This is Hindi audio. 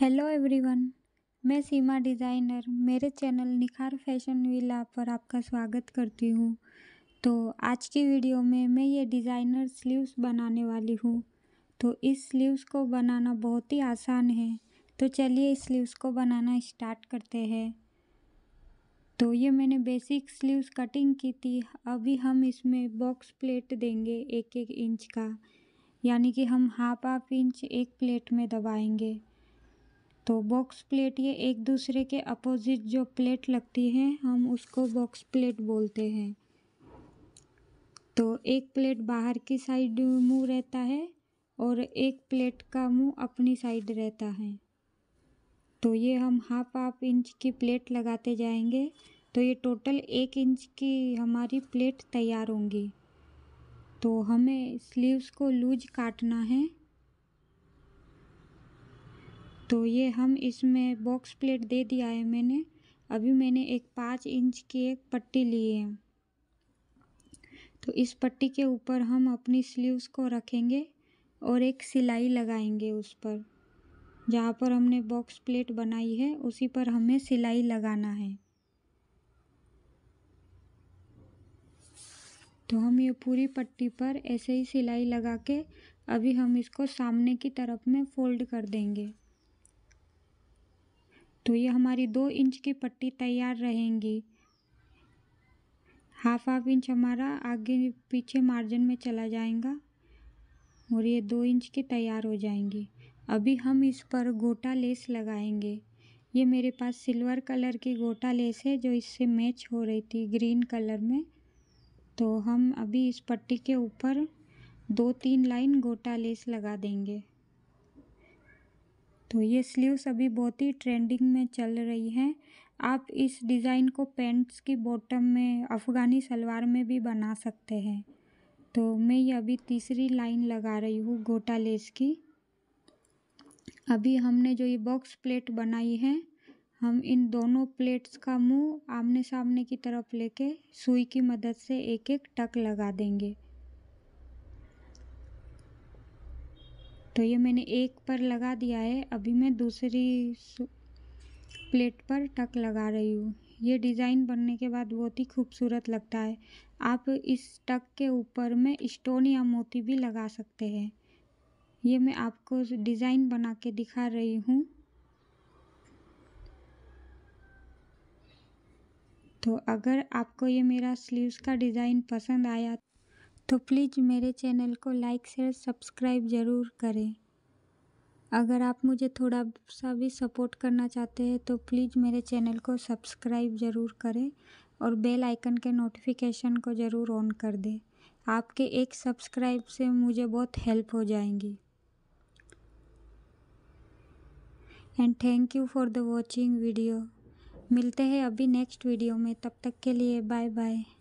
हेलो एवरीवन मैं सीमा डिज़ाइनर मेरे चैनल निखार फैशन विला पर आपका स्वागत करती हूँ तो आज की वीडियो में मैं ये डिज़ाइनर स्लीव्स बनाने वाली हूँ तो इस स्लीव्स को बनाना बहुत ही आसान है तो चलिए इस स्लीव्स को बनाना स्टार्ट करते हैं तो ये मैंने बेसिक स्लीव्स कटिंग की थी अभी हम इसमें बॉक्स प्लेट देंगे एक एक इंच का यानी कि हम हाफ हाफ इंच एक प्लेट में दबाएंगे तो बॉक्स प्लेट ये एक दूसरे के अपोजिट जो प्लेट लगती है हम उसको बॉक्स प्लेट बोलते हैं तो एक प्लेट बाहर की साइड मुंह रहता है और एक प्लेट का मुंह अपनी साइड रहता है तो ये हम हाफ हाफ इंच की प्लेट लगाते जाएंगे तो ये टोटल एक इंच की हमारी प्लेट तैयार होंगी तो हमें स्लीव्स को लूज काटना है तो ये हम इसमें बॉक्स प्लेट दे दिया है मैंने अभी मैंने एक पाँच इंच की एक पट्टी ली है तो इस पट्टी के ऊपर हम अपनी स्लीव्स को रखेंगे और एक सिलाई लगाएंगे उस पर जहाँ पर हमने बॉक्स प्लेट बनाई है उसी पर हमें सिलाई लगाना है तो हम ये पूरी पट्टी पर ऐसे ही सिलाई लगा के अभी हम इसको सामने की तरफ में फोल्ड कर देंगे तो ये हमारी दो इंच की पट्टी तैयार रहेंगी हाफ हाफ इंच हमारा आगे पीछे मार्जिन में चला जाएगा और ये दो इंच की तैयार हो जाएंगी अभी हम इस पर गोटा लेस लगाएंगे ये मेरे पास सिल्वर कलर की गोटा लेस है जो इससे मैच हो रही थी ग्रीन कलर में तो हम अभी इस पट्टी के ऊपर दो तीन लाइन गोटा लेस लगा देंगे तो ये स्लीव्स अभी बहुत ही ट्रेंडिंग में चल रही हैं आप इस डिज़ाइन को पैंट्स की बॉटम में अफ़गानी सलवार में भी बना सकते हैं तो मैं ये अभी तीसरी लाइन लगा रही हूँ गोटा लेस की अभी हमने जो ये बॉक्स प्लेट बनाई है हम इन दोनों प्लेट्स का मुंह आमने सामने की तरफ लेके सुई की मदद से एक एक टक लगा देंगे तो ये मैंने एक पर लगा दिया है अभी मैं दूसरी प्लेट पर टक लगा रही हूँ ये डिज़ाइन बनने के बाद बहुत ही खूबसूरत लगता है आप इस टक के ऊपर में स्टोन या मोती भी लगा सकते हैं ये मैं आपको डिज़ाइन बना के दिखा रही हूँ तो अगर आपको ये मेरा स्लीव्स का डिज़ाइन पसंद आया तो प्लीज़ मेरे चैनल को लाइक शेयर सब्सक्राइब ज़रूर करें अगर आप मुझे थोड़ा सा भी सपोर्ट करना चाहते हैं तो प्लीज़ मेरे चैनल को सब्सक्राइब ज़रूर करें और बेल आइकन के नोटिफिकेशन को ज़रूर ऑन कर दें आपके एक सब्सक्राइब से मुझे बहुत हेल्प हो जाएंगी and thank you for the watching video मिलते हैं अभी नेक्स्ट वीडियो में तब तक के लिए बाय बाय